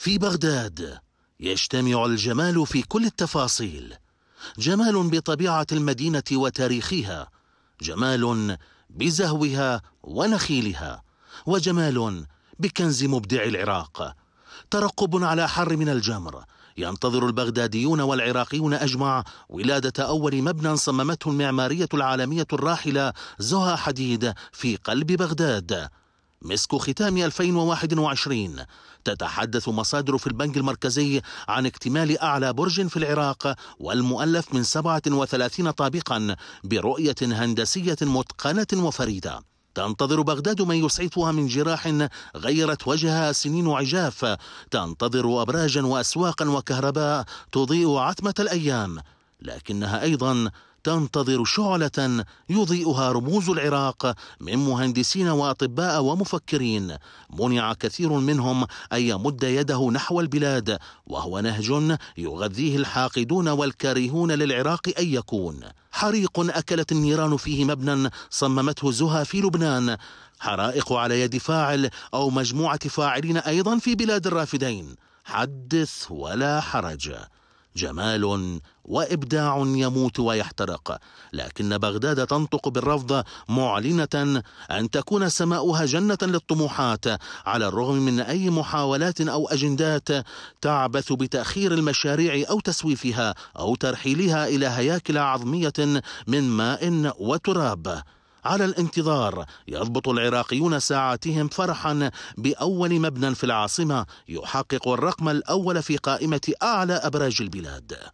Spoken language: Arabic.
في بغداد يجتمع الجمال في كل التفاصيل جمال بطبيعة المدينة وتاريخها جمال بزهوها ونخيلها وجمال بكنز مبدع العراق ترقب على حر من الجمر ينتظر البغداديون والعراقيون أجمع ولادة أول مبنى صممته المعمارية العالمية الراحلة زها حديد في قلب بغداد مسك ختام 2021 تتحدث مصادر في البنك المركزي عن اكتمال أعلى برج في العراق والمؤلف من 37 طابقا برؤية هندسية متقنة وفريدة تنتظر بغداد ما يسعفها من جراح غيرت وجهها سنين عجاف تنتظر أبراجا وأسواقا وكهرباء تضيء عتمة الأيام لكنها أيضا تنتظر شعلة يضيئها رموز العراق من مهندسين وأطباء ومفكرين منع كثير منهم أن يمد يده نحو البلاد وهو نهج يغذيه الحاقدون والكارهون للعراق أن يكون حريق أكلت النيران فيه مبنى صممته زها في لبنان حرائق على يد فاعل أو مجموعة فاعلين أيضا في بلاد الرافدين حدث ولا حرج جمال وابداع يموت ويحترق لكن بغداد تنطق بالرفض معلنه ان تكون سماؤها جنه للطموحات على الرغم من اي محاولات او اجندات تعبث بتاخير المشاريع او تسويفها او ترحيلها الى هياكل عظميه من ماء وتراب على الانتظار يضبط العراقيون ساعاتهم فرحا باول مبنى في العاصمه يحقق الرقم الاول في قائمه اعلى ابراج البلاد